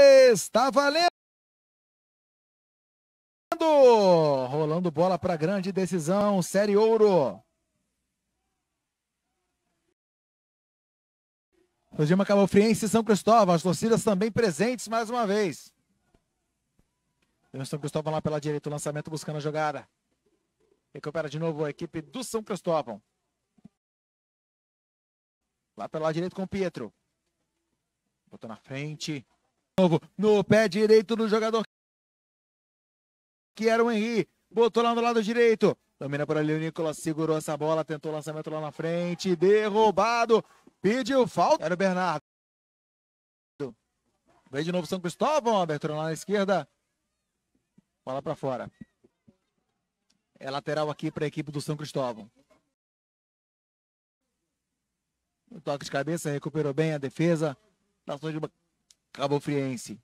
Está valendo! Rolando bola para grande decisão, Série Ouro. Lugima Cabofriense e São Cristóvão, as torcidas também presentes mais uma vez. São Cristóvão lá pela direita, o lançamento buscando a jogada. Recupera de novo a equipe do São Cristóvão. Lá pela direita com o Pietro. Botou na frente novo no pé direito do jogador que era o Henrique Botou lá no lado direito. Domina por ali o Nicolas, segurou essa bola, tentou o lançamento lá na frente, derrubado, pediu falta. Era o Bernardo. Vem de novo São Cristóvão, abertura lá na esquerda. Bola para fora. É lateral aqui para a equipe do São Cristóvão. Um toque de cabeça, recuperou bem a defesa. Nações de Cabo Friense.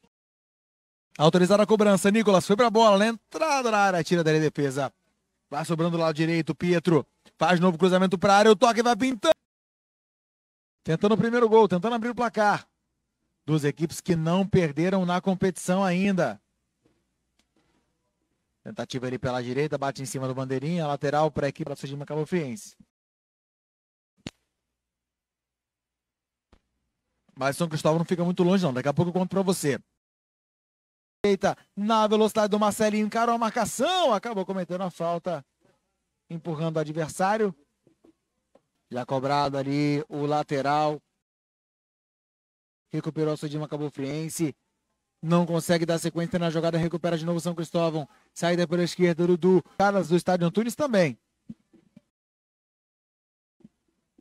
Autorizada a cobrança, Nicolas foi pra bola, na né? entrada na área, tira a defesa. Vai sobrando lá o direito, Pietro. Faz novo cruzamento pra área, o toque vai pintando. Tentando o primeiro gol, tentando abrir o placar. Duas equipes que não perderam na competição ainda. Tentativa ali pela direita, bate em cima do bandeirinha, lateral para a equipe da Sujima Cabo Friense. Mas São Cristóvão não fica muito longe, não. Daqui a pouco eu conto pra você. Eita, na velocidade do Marcelinho, encarou a marcação, acabou cometendo a falta, empurrando o adversário. Já cobrado ali o lateral. Recuperou a Sudima Cabo Friense. Não consegue dar sequência na jogada, recupera de novo São Cristóvão. Saída pela esquerda, do Caras do estádio Antunes também.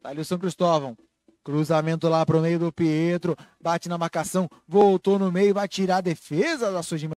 Tá ali o São Cristóvão. Cruzamento lá pro meio do Pietro. Bate na marcação. Voltou no meio. Vai tirar a defesa da Sujima.